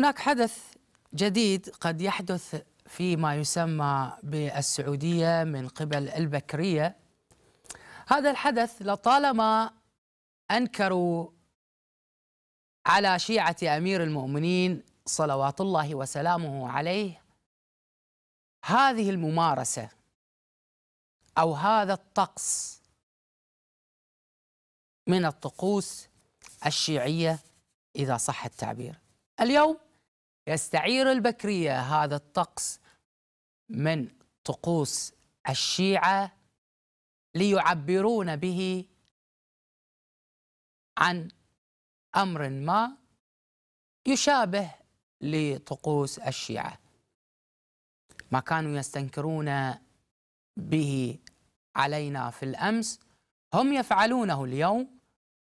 هناك حدث جديد قد يحدث في ما يسمى بالسعودية من قبل البكرية هذا الحدث لطالما أنكروا على شيعة أمير المؤمنين صلوات الله وسلامه عليه هذه الممارسة أو هذا الطقس من الطقوس الشيعية إذا صح التعبير اليوم يستعير البكرية هذا الطقس من طقوس الشيعة ليعبرون به عن أمر ما يشابه لطقوس الشيعة ما كانوا يستنكرون به علينا في الأمس هم يفعلونه اليوم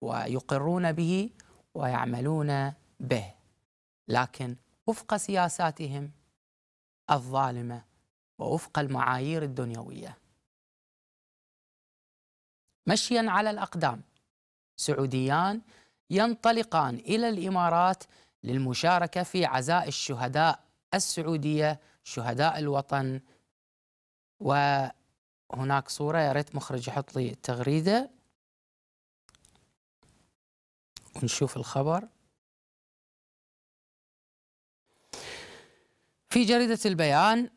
ويقرون به ويعملون به لكن وفق سياساتهم الظالمه ووفق المعايير الدنيويه. مشيا على الاقدام سعوديان ينطلقان الى الامارات للمشاركه في عزاء الشهداء السعوديه شهداء الوطن وهناك صوره يا ريت مخرج يحط لي التغريده ونشوف الخبر في جريدة البيان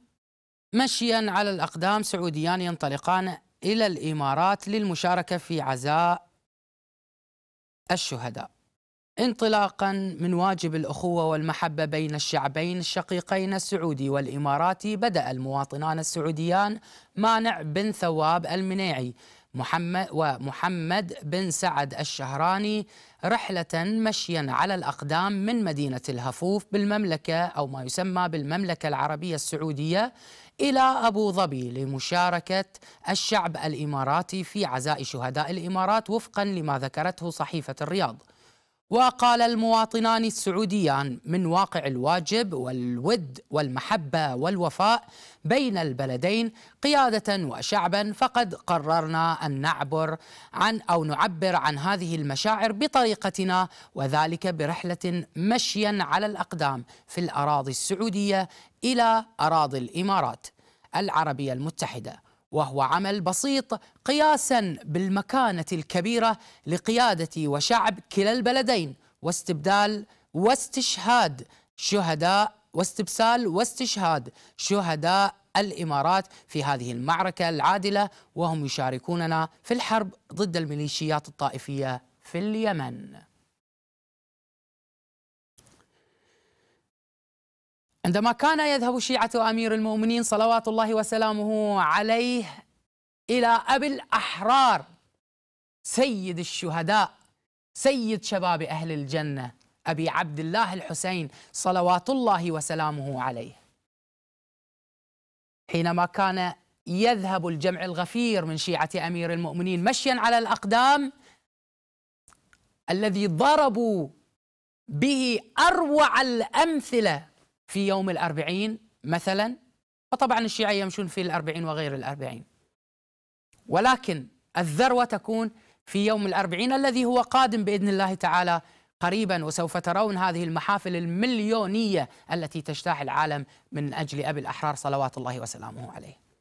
مشيا على الأقدام سعوديان ينطلقان إلى الإمارات للمشاركة في عزاء الشهداء انطلاقا من واجب الأخوة والمحبة بين الشعبين الشقيقين السعودي والإماراتي بدأ المواطنان السعوديان مانع بن ثواب المنيعي محمد ومحمد بن سعد الشهراني رحلة مشيا على الأقدام من مدينة الهفوف بالمملكة أو ما يسمى بالمملكة العربية السعودية إلى أبو ظبي لمشاركة الشعب الإماراتي في عزاء شهداء الإمارات وفقا لما ذكرته صحيفة الرياض وقال المواطنان السعوديان من واقع الواجب والود والمحبة والوفاء بين البلدين قيادة وشعبا فقد قررنا أن نعبر عن أو نعبر عن هذه المشاعر بطريقتنا وذلك برحلة مشيا على الأقدام في الأراضي السعودية إلى أراضي الإمارات العربية المتحدة وهو عمل بسيط قياسا بالمكانة الكبيرة لقيادة وشعب كلا البلدين واستبدال واستشهاد شهداء واستبسال واستشهاد شهداء الامارات في هذه المعركه العادله وهم يشاركوننا في الحرب ضد الميليشيات الطائفيه في اليمن عندما كان يذهب شيعة أمير المؤمنين صلوات الله وسلامه عليه إلى أبي الأحرار سيد الشهداء سيد شباب أهل الجنة أبي عبد الله الحسين صلوات الله وسلامه عليه حينما كان يذهب الجمع الغفير من شيعة أمير المؤمنين مشيا على الأقدام الذي ضربوا به أروع الأمثلة في يوم الأربعين مثلا وطبعا الشيعة يمشون في الأربعين وغير الأربعين ولكن الذروة تكون في يوم الأربعين الذي هو قادم بإذن الله تعالى قريبا وسوف ترون هذه المحافل المليونية التي تجتاح العالم من أجل أبي الأحرار صلوات الله وسلامه عليه